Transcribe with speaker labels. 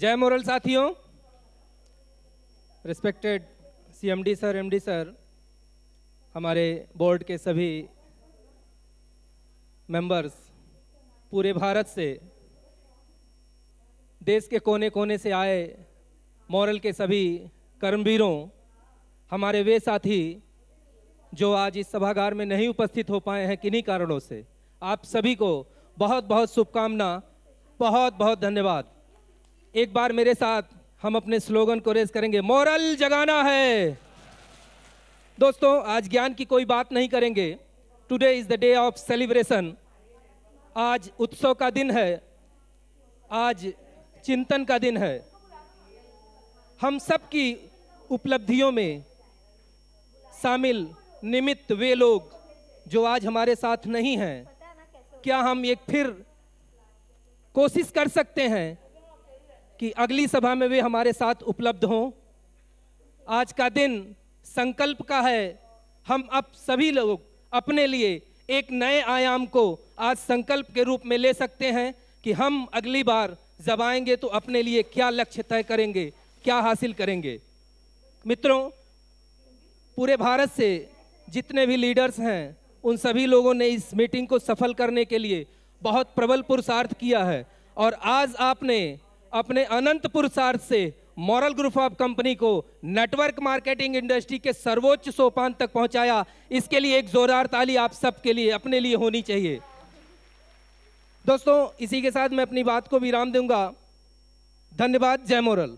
Speaker 1: जय मोरल साथियों respected CMD sir MD sir हमारे बोर्ड के सभी मेंबर्स पूरे भारत से देश के कोने कोने से आए मोरल के सभी कर्मवीरों हमारे वे साथी जो आज इस सभागार में नहीं उपस्थित हो पाए हैं किन्हीं कारणों से आप सभी को बहुत बहुत शुभकामना बहुत बहुत धन्यवाद एक बार मेरे साथ हम अपने स्लोगन को रेज करेंगे मॉरल जगाना है दोस्तों आज ज्ञान की कोई बात नहीं करेंगे today is the day of celebration आज उत्सव का दिन है आज चिंतन का दिन है हम सब की उपलब्धियों में शामिल निमित्त वे लोग जो आज हमारे साथ नहीं हैं क्या हम एक फिर कोशिश कर सकते हैं कि अगली सभा में वे हमारे साथ उपलब्ध हों आज का दिन संकल्प का है हम अब सभी लोग अपने लिए एक नए आयाम को आज संकल्प के रूप में ले सकते हैं कि हम अगली बार जब आएंगे तो अपने लिए क्या लक्ष्य तय करेंगे क्या हासिल करेंगे मित्रों पूरे भारत से जितने भी लीडर्स हैं उन सभी लोगों ने इस मीटिंग को सफल करने के लिए बहुत प्रबल पुरुषार्थ किया है और आज आपने अपने अनंत पुरुषार्थ से मॉरल ग्रुप ऑफ कंपनी को नेटवर्क मार्केटिंग इंडस्ट्री के सर्वोच्च सोपान तक पहुंचाया इसके लिए एक जोरदार ताली आप सबके लिए अपने लिए होनी चाहिए दोस्तों इसी के साथ मैं अपनी बात को विराम दूंगा धन्यवाद जय मोरल